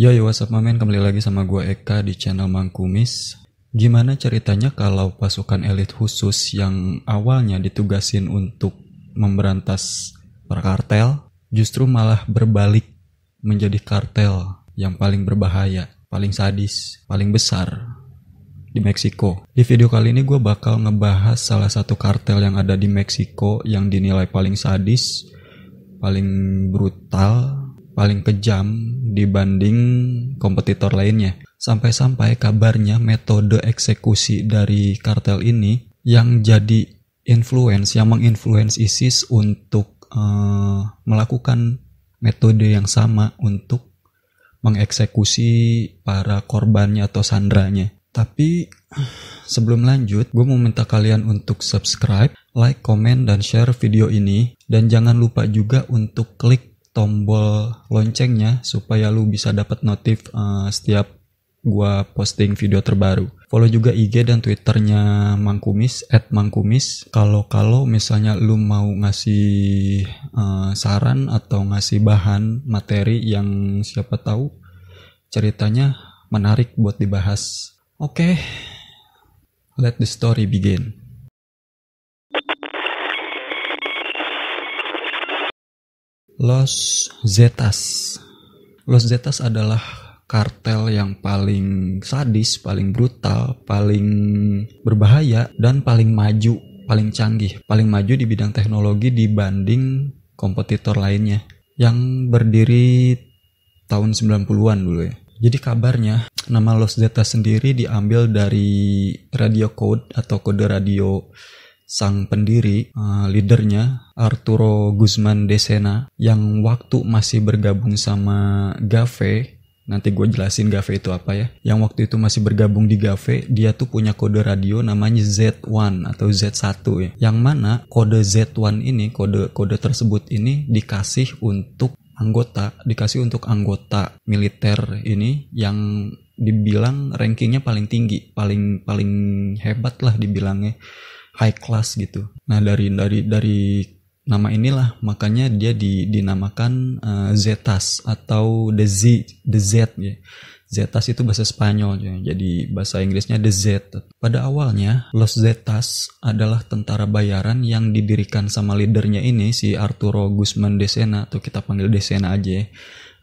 Yo, yo, what's up, mamen Kembali lagi sama gue Eka di channel Mangkumis. Gimana ceritanya kalau pasukan elit khusus yang awalnya ditugasin untuk memberantas para kartel, justru malah berbalik menjadi kartel yang paling berbahaya, paling sadis, paling besar di Meksiko. Di video kali ini gue bakal ngebahas salah satu kartel yang ada di Meksiko yang dinilai paling sadis, paling brutal, paling kejam dibanding kompetitor lainnya. Sampai-sampai kabarnya metode eksekusi dari kartel ini yang jadi influence, yang menginfluence ISIS untuk uh, melakukan metode yang sama untuk mengeksekusi para korbannya atau sandranya. Tapi sebelum lanjut, gue mau minta kalian untuk subscribe, like, komen, dan share video ini. Dan jangan lupa juga untuk klik tombol loncengnya supaya lu bisa dapat notif uh, setiap gua posting video terbaru. Follow juga IG dan Twitternya Mangkumis @mangkumis. Kalau kalau misalnya lu mau ngasih uh, saran atau ngasih bahan materi yang siapa tahu ceritanya menarik buat dibahas. Oke. Okay. Let the story begin. Los Zetas. Los Zetas adalah kartel yang paling sadis, paling brutal, paling berbahaya, dan paling maju, paling canggih, paling maju di bidang teknologi dibanding kompetitor lainnya yang berdiri tahun 90-an dulu ya. Jadi kabarnya nama Los Zetas sendiri diambil dari radio code atau kode radio sang pendiri, uh, leadernya Arturo Guzman de Sena yang waktu masih bergabung sama Gave nanti gue jelasin Gave itu apa ya. Yang waktu itu masih bergabung di Gave, dia tuh punya kode radio namanya Z1 atau Z1 ya. Yang mana kode Z1 ini, kode kode tersebut ini dikasih untuk anggota, dikasih untuk anggota militer ini yang dibilang rankingnya paling tinggi, paling paling hebat lah dibilangnya high class gitu. Nah dari dari dari nama inilah makanya dia di, dinamakan uh, Zetas atau the Z the Z ya. Zetas itu bahasa Spanyol ya. Jadi bahasa Inggrisnya the Z. Pada awalnya Los Zetas adalah tentara bayaran yang didirikan sama leadernya ini si Arturo Guzman de Sena atau kita panggil de Sena aja ya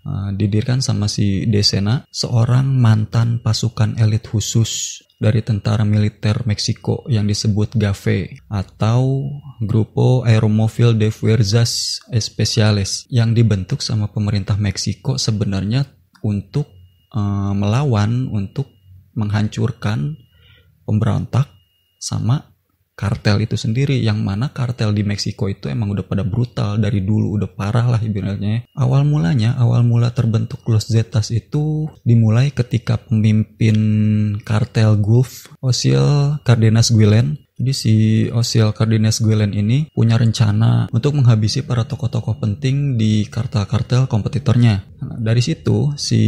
Eh, didirikan sama si Desena, seorang mantan pasukan elit khusus dari tentara militer Meksiko yang disebut GAFE atau Grupo Aeromóvil de Fuerzas Especiales yang dibentuk sama pemerintah Meksiko sebenarnya untuk uh, melawan, untuk menghancurkan pemberontak sama kartel itu sendiri yang mana kartel di Meksiko itu emang udah pada brutal dari dulu udah parah lah ibaratnya awal mulanya awal mula terbentuk Los Zetas itu dimulai ketika pemimpin kartel Gulf Osiel Cardenas Guillen jadi si Osiel Cardenas Guillen ini punya rencana untuk menghabisi para tokoh-tokoh penting di kartel-kartel kompetitornya. Nah, dari situ si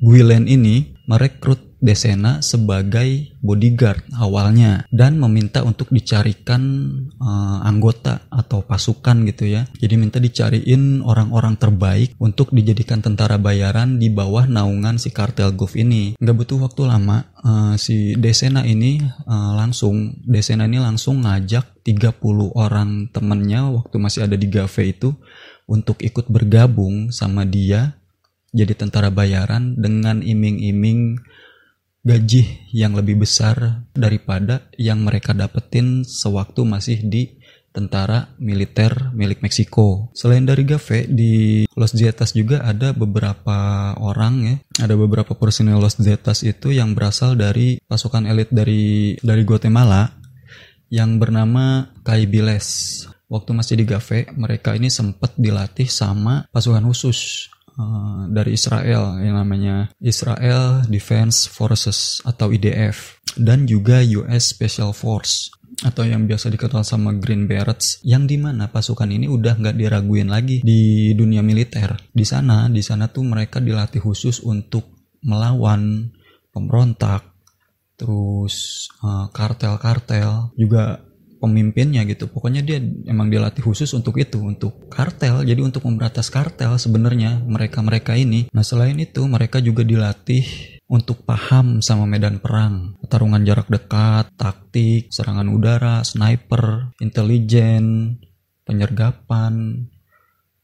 Guillen ini merekrut Desena sebagai bodyguard awalnya dan meminta untuk dicarikan uh, anggota atau pasukan gitu ya. Jadi minta dicariin orang-orang terbaik untuk dijadikan tentara bayaran di bawah naungan si kartel Gov ini. Gak butuh waktu lama uh, si Desena ini uh, langsung Desena ini langsung ngajak 30 orang temennya waktu masih ada di Gave itu untuk ikut bergabung sama dia jadi tentara bayaran dengan iming-iming gaji yang lebih besar daripada yang mereka dapetin sewaktu masih di tentara militer milik Meksiko. Selain dari Gave, di Los Zetas juga ada beberapa orang ya, ada beberapa personil Los Zetas itu yang berasal dari pasukan elit dari dari Guatemala yang bernama Caibiles. Waktu masih di Gave, mereka ini sempat dilatih sama pasukan khusus Eh, dari Israel yang namanya Israel Defense Forces atau IDF dan juga US Special Force atau yang biasa dikenal sama Green Berets yang dimana pasukan ini udah nggak diraguin lagi di dunia militer di sana di sana tuh mereka dilatih khusus untuk melawan pemberontak terus eh, kartel-kartel uh, kartel -kartel, juga pemimpinnya gitu. Pokoknya dia emang dilatih khusus untuk itu, untuk kartel. Jadi untuk memberantas kartel sebenarnya mereka-mereka ini. Nah selain itu mereka juga dilatih untuk paham sama medan perang, pertarungan jarak dekat, taktik, serangan udara, sniper, intelijen, penyergapan,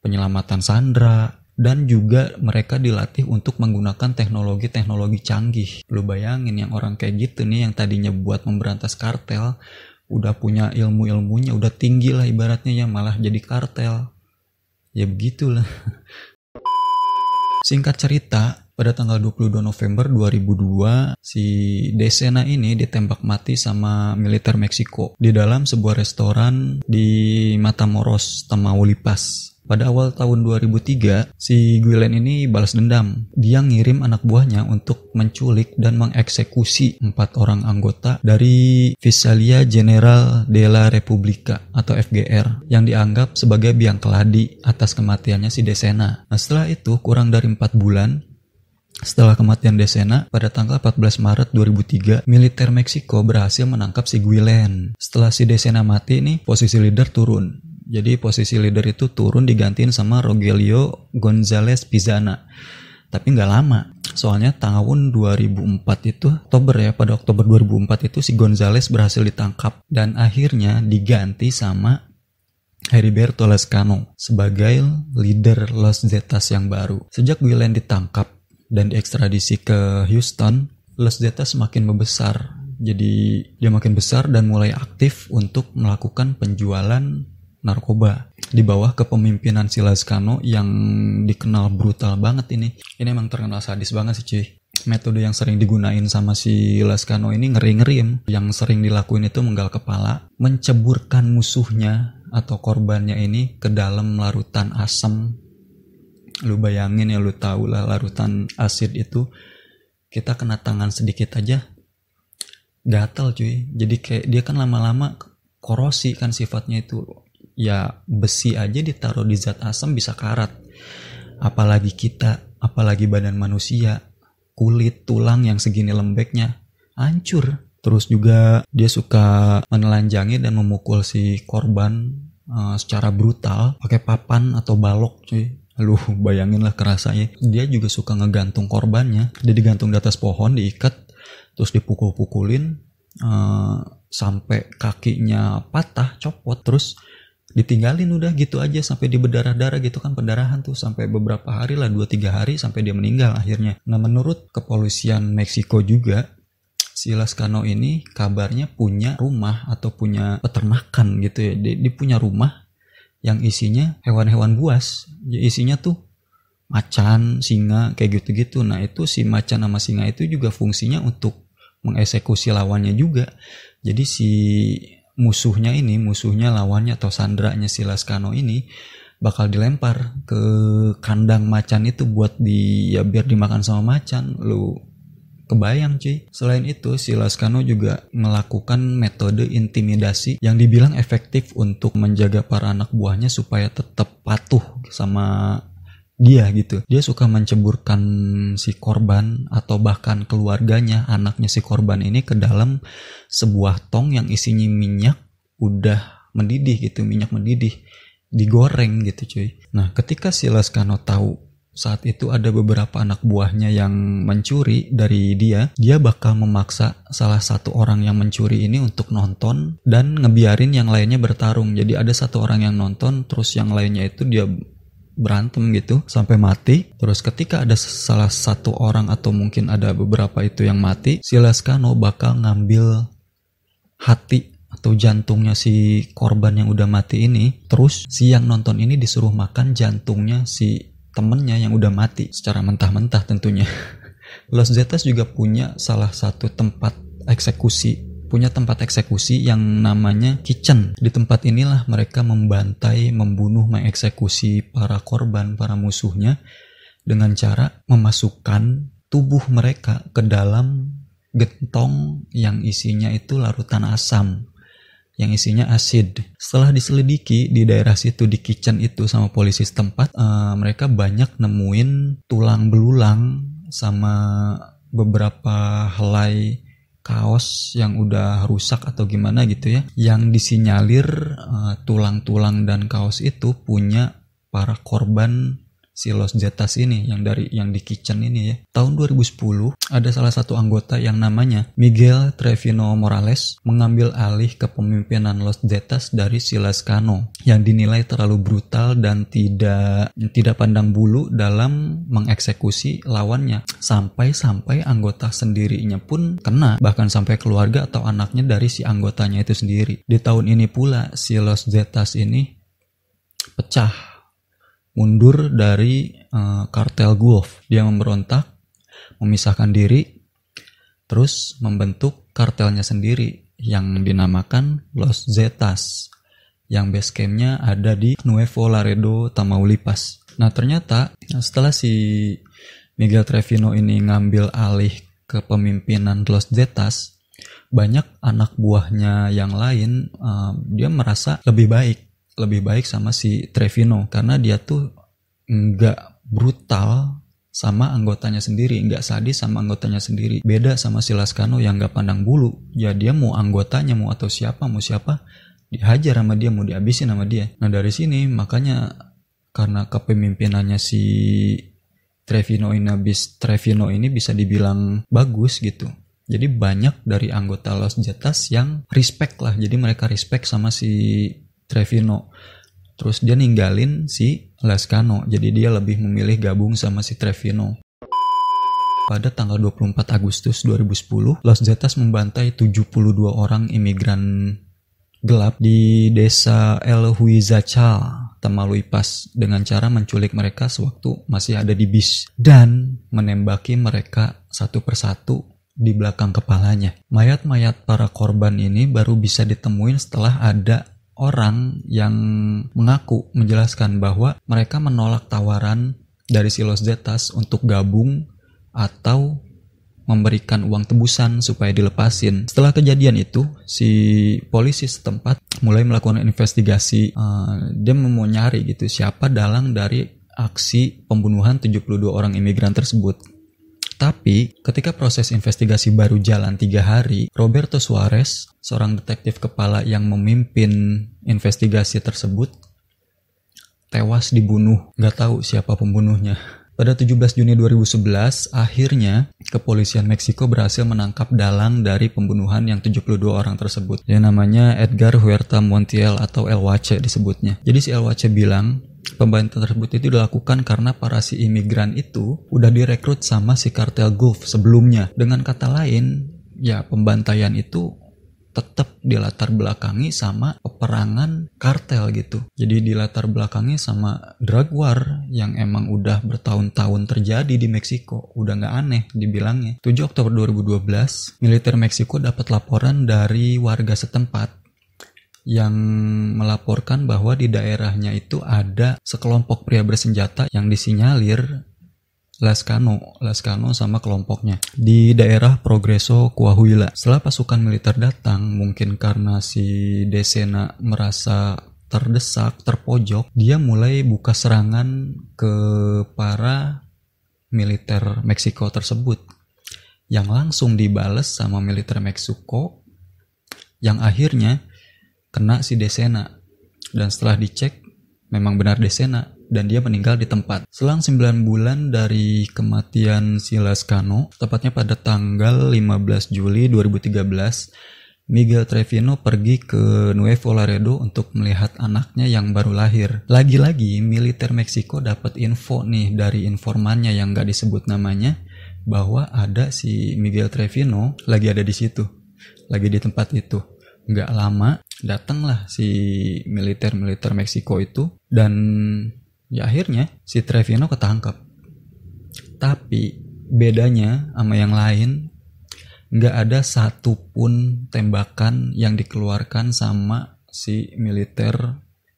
penyelamatan sandra, dan juga mereka dilatih untuk menggunakan teknologi-teknologi canggih. Lu bayangin yang orang kayak gitu nih yang tadinya buat memberantas kartel, udah punya ilmu-ilmunya udah tinggi lah ibaratnya ya malah jadi kartel ya begitulah singkat cerita pada tanggal 22 November 2002 si Desena ini ditembak mati sama militer Meksiko di dalam sebuah restoran di Matamoros Tamaulipas pada awal tahun 2003, si Guilen ini balas dendam. Dia ngirim anak buahnya untuk menculik dan mengeksekusi empat orang anggota dari Visalia General della Repubblica atau FGR yang dianggap sebagai biang keladi atas kematiannya si Desena. Nah setelah itu kurang dari empat bulan, setelah kematian Desena, pada tanggal 14 Maret 2003, militer Meksiko berhasil menangkap si Guilen. Setelah si Desena mati nih, posisi leader turun. Jadi posisi leader itu turun digantiin sama Rogelio Gonzalez Pizana. Tapi nggak lama. Soalnya tahun 2004 itu Oktober ya, pada Oktober 2004 itu si Gonzalez berhasil ditangkap dan akhirnya diganti sama Heriberto Lascano sebagai leader Los Zetas yang baru. Sejak William ditangkap dan diekstradisi ke Houston, Los Zetas semakin membesar jadi dia makin besar dan mulai aktif untuk melakukan penjualan narkoba di bawah kepemimpinan Silas Kano yang dikenal brutal banget ini. Ini emang terkenal sadis banget sih cuy. Metode yang sering digunain sama si Laskano ini ngeri-ngeri Yang sering dilakuin itu menggal kepala, menceburkan musuhnya atau korbannya ini ke dalam larutan asam. Lu bayangin ya lu tau lah larutan asid itu kita kena tangan sedikit aja gatel cuy. Jadi kayak dia kan lama-lama korosi kan sifatnya itu ya besi aja ditaruh di zat asam bisa karat apalagi kita apalagi badan manusia kulit tulang yang segini lembeknya hancur terus juga dia suka menelanjangi dan memukul si korban uh, secara brutal pakai papan atau balok cuy Lu bayangin lah kerasanya. Dia juga suka ngegantung korbannya. Dia digantung di atas pohon, diikat, terus dipukul-pukulin uh, sampai kakinya patah, copot. Terus ditinggalin udah gitu aja sampai di berdarah darah gitu kan pendarahan tuh sampai beberapa hari lah dua tiga hari sampai dia meninggal akhirnya nah menurut kepolisian Meksiko juga si Lascano ini kabarnya punya rumah atau punya peternakan gitu ya dia, dia punya rumah yang isinya hewan-hewan buas isinya tuh macan singa kayak gitu-gitu nah itu si macan sama singa itu juga fungsinya untuk mengeksekusi lawannya juga jadi si musuhnya ini, musuhnya lawannya atau sandranya si Laskano ini bakal dilempar ke kandang macan itu buat di ya biar dimakan sama macan lu kebayang cuy selain itu si Laskano juga melakukan metode intimidasi yang dibilang efektif untuk menjaga para anak buahnya supaya tetap patuh sama dia gitu. Dia suka menceburkan si korban atau bahkan keluarganya, anaknya si korban ini ke dalam sebuah tong yang isinya minyak udah mendidih gitu, minyak mendidih digoreng gitu cuy. Nah ketika si Laskano tahu saat itu ada beberapa anak buahnya yang mencuri dari dia, dia bakal memaksa salah satu orang yang mencuri ini untuk nonton dan ngebiarin yang lainnya bertarung. Jadi ada satu orang yang nonton, terus yang lainnya itu dia berantem gitu sampai mati. Terus ketika ada salah satu orang atau mungkin ada beberapa itu yang mati, si Lescano bakal ngambil hati atau jantungnya si korban yang udah mati ini. Terus si yang nonton ini disuruh makan jantungnya si temennya yang udah mati secara mentah-mentah tentunya. Los Zetas juga punya salah satu tempat eksekusi punya tempat eksekusi yang namanya kitchen. Di tempat inilah mereka membantai, membunuh, mengeksekusi para korban, para musuhnya dengan cara memasukkan tubuh mereka ke dalam gentong yang isinya itu larutan asam yang isinya asid. Setelah diselidiki di daerah situ di kitchen itu sama polisi setempat, uh, mereka banyak nemuin tulang belulang sama beberapa helai kaos yang udah rusak atau gimana gitu ya yang disinyalir eh, tulang-tulang uh, dan kaos itu punya para korban si Los Zetas ini yang dari yang di kitchen ini ya. Tahun 2010 ada salah satu anggota yang namanya Miguel Trevino Morales mengambil alih kepemimpinan Los Zetas dari Silas Cano yang dinilai terlalu brutal dan tidak tidak pandang bulu dalam mengeksekusi lawannya sampai-sampai anggota sendirinya pun kena bahkan sampai keluarga atau anaknya dari si anggotanya itu sendiri. Di tahun ini pula si Los Zetas ini pecah mundur dari uh, kartel Guelph. Dia memberontak, memisahkan diri, terus membentuk kartelnya sendiri yang dinamakan Los Zetas yang base campnya ada di Nuevo Laredo, Tamaulipas. Nah ternyata setelah si Miguel Trevino ini ngambil alih kepemimpinan Los Zetas, banyak anak buahnya yang lain uh, dia merasa lebih baik lebih baik sama si Trevino karena dia tuh nggak brutal sama anggotanya sendiri, nggak sadis sama anggotanya sendiri. Beda sama si Laskano yang nggak pandang bulu. Ya dia mau anggotanya, mau atau siapa, mau siapa, dihajar sama dia, mau dihabisin sama dia. Nah dari sini makanya karena kepemimpinannya si Trevino ini habis Trevino ini bisa dibilang bagus gitu. Jadi banyak dari anggota Los Jetas yang respect lah. Jadi mereka respect sama si Trevino. Terus dia ninggalin si Lescano, jadi dia lebih memilih gabung sama si Trevino. Pada tanggal 24 Agustus 2010, Los Zetas membantai 72 orang imigran gelap di desa El Huizachal, Tamaulipas, dengan cara menculik mereka sewaktu masih ada di bis dan menembaki mereka satu persatu di belakang kepalanya. Mayat-mayat para korban ini baru bisa ditemuin setelah ada orang yang mengaku menjelaskan bahwa mereka menolak tawaran dari Silos Los Zetas untuk gabung atau memberikan uang tebusan supaya dilepasin. Setelah kejadian itu, si polisi setempat mulai melakukan investigasi. Uh, dia mau nyari gitu siapa dalang dari aksi pembunuhan 72 orang imigran tersebut. Tapi ketika proses investigasi baru jalan tiga hari, Roberto Suarez, seorang detektif kepala yang memimpin investigasi tersebut tewas dibunuh. Gak tahu siapa pembunuhnya. Pada 17 Juni 2011, akhirnya kepolisian Meksiko berhasil menangkap dalang dari pembunuhan yang 72 orang tersebut. Yang namanya Edgar Huerta Montiel atau El Wache disebutnya. Jadi si El Wache bilang, pembantu tersebut itu dilakukan karena para si imigran itu udah direkrut sama si kartel Gulf sebelumnya. Dengan kata lain, ya pembantaian itu tetap dilatar belakangi sama peperangan kartel gitu. Jadi dilatar belakangi sama drug war yang emang udah bertahun-tahun terjadi di Meksiko. Udah nggak aneh dibilangnya. 7 Oktober 2012, militer Meksiko dapat laporan dari warga setempat yang melaporkan bahwa di daerahnya itu ada sekelompok pria bersenjata yang disinyalir Lascano, Lascano sama kelompoknya di daerah Progreso Coahuila. Setelah pasukan militer datang, mungkin karena si Desena merasa terdesak, terpojok, dia mulai buka serangan ke para militer Meksiko tersebut yang langsung dibales sama militer Meksiko yang akhirnya kena si Desena dan setelah dicek memang benar Desena dan dia meninggal di tempat. Selang 9 bulan dari kematian si Lascano, tepatnya pada tanggal 15 Juli 2013, Miguel Trevino pergi ke Nuevo Laredo untuk melihat anaknya yang baru lahir. Lagi-lagi, militer Meksiko dapat info nih dari informannya yang gak disebut namanya bahwa ada si Miguel Trevino lagi ada di situ, lagi di tempat itu. Gak lama datanglah si militer-militer Meksiko itu dan Ya akhirnya si Trevino ketangkep. Tapi bedanya sama yang lain nggak ada satupun tembakan yang dikeluarkan sama si militer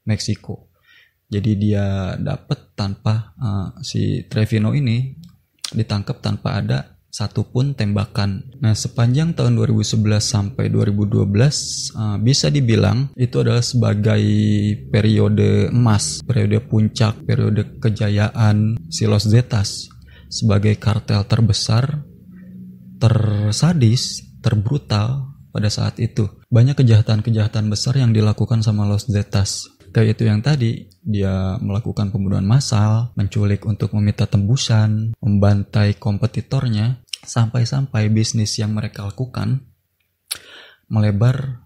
Meksiko. Jadi dia dapet tanpa uh, si Trevino ini ditangkap tanpa ada satupun tembakan. Nah, sepanjang tahun 2011 sampai 2012 uh, eh, bisa dibilang itu adalah sebagai periode emas, periode puncak, periode kejayaan Silos Los Zetas sebagai kartel terbesar, tersadis, terbrutal pada saat itu. Banyak kejahatan-kejahatan besar yang dilakukan sama Los Zetas kayak itu yang tadi dia melakukan pembunuhan massal, menculik untuk meminta tembusan, membantai kompetitornya, sampai-sampai bisnis yang mereka lakukan melebar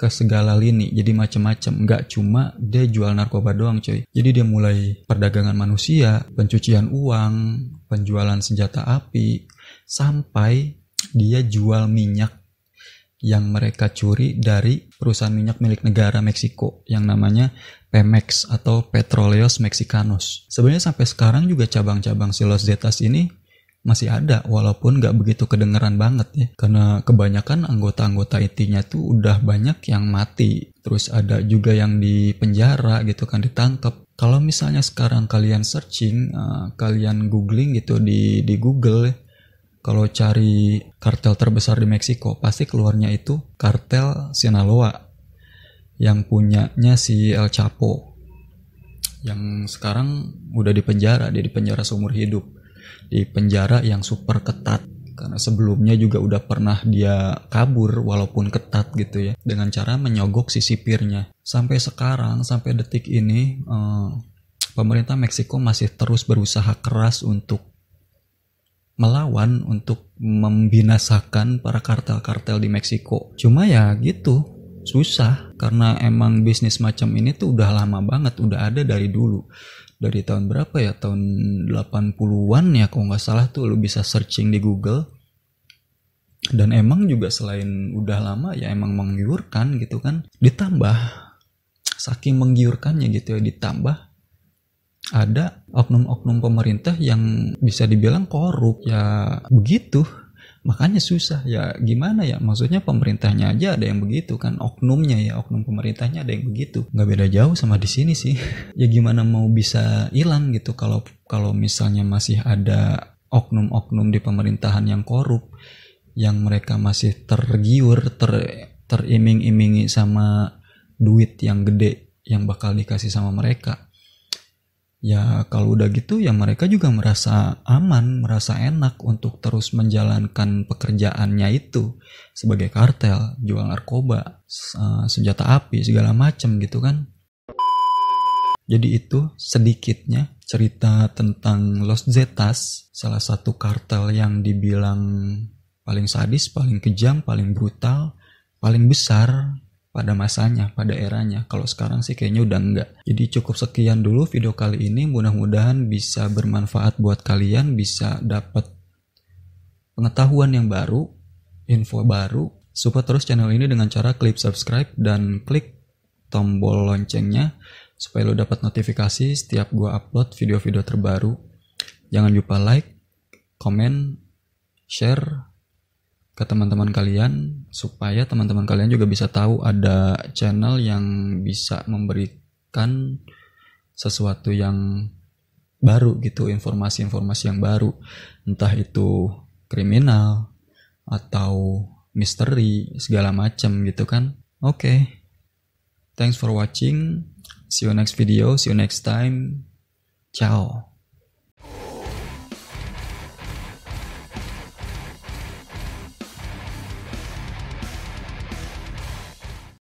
ke segala lini jadi macam-macam nggak cuma dia jual narkoba doang cuy jadi dia mulai perdagangan manusia pencucian uang penjualan senjata api sampai dia jual minyak yang mereka curi dari perusahaan minyak milik negara Meksiko yang namanya Pemex atau Petroleos Mexicanos. Sebenarnya sampai sekarang juga cabang-cabang Silos Los Zetas ini masih ada walaupun nggak begitu kedengeran banget ya karena kebanyakan anggota-anggota intinya e tuh udah banyak yang mati terus ada juga yang di penjara gitu kan ditangkap kalau misalnya sekarang kalian searching uh, kalian googling gitu di di Google ya, kalau cari kartel terbesar di Meksiko pasti keluarnya itu kartel Sinaloa yang punyanya si El Chapo yang sekarang udah di penjara dia di penjara seumur hidup di penjara yang super ketat karena sebelumnya juga udah pernah dia kabur walaupun ketat gitu ya dengan cara menyogok si sipirnya sampai sekarang sampai detik ini eh, pemerintah Meksiko masih terus berusaha keras untuk melawan untuk membinasakan para kartel-kartel di Meksiko. Cuma ya gitu, susah karena emang bisnis macam ini tuh udah lama banget, udah ada dari dulu. Dari tahun berapa ya? Tahun 80-an ya kalau nggak salah tuh lu bisa searching di Google. Dan emang juga selain udah lama ya emang menggiurkan gitu kan. Ditambah saking menggiurkannya gitu ya ditambah ada oknum-oknum pemerintah yang bisa dibilang korup ya begitu makanya susah ya gimana ya maksudnya pemerintahnya aja ada yang begitu kan oknumnya ya oknum pemerintahnya ada yang begitu nggak beda jauh sama di sini sih ya gimana mau bisa hilang gitu kalau kalau misalnya masih ada oknum-oknum di pemerintahan yang korup yang mereka masih tergiur ter teriming-imingi sama duit yang gede yang bakal dikasih sama mereka ya kalau udah gitu ya mereka juga merasa aman, merasa enak untuk terus menjalankan pekerjaannya itu sebagai kartel, jual narkoba, eh, senjata api segala macam gitu kan. Jadi itu sedikitnya cerita tentang Los Zetas, salah satu kartel yang dibilang paling sadis, paling kejam, paling brutal, paling besar pada masanya, pada eranya. Kalau sekarang sih kayaknya udah enggak. Jadi cukup sekian dulu video kali ini. Mudah-mudahan bisa bermanfaat buat kalian, bisa dapat pengetahuan yang baru, info baru. Support terus channel ini dengan cara klik subscribe dan klik tombol loncengnya supaya lo dapat notifikasi setiap gua upload video-video terbaru. Jangan lupa like, comment, share, ke teman-teman kalian supaya teman-teman kalian juga bisa tahu ada channel yang bisa memberikan sesuatu yang baru gitu informasi-informasi yang baru entah itu kriminal atau misteri segala macam gitu kan oke okay. thanks for watching see you next video see you next time ciao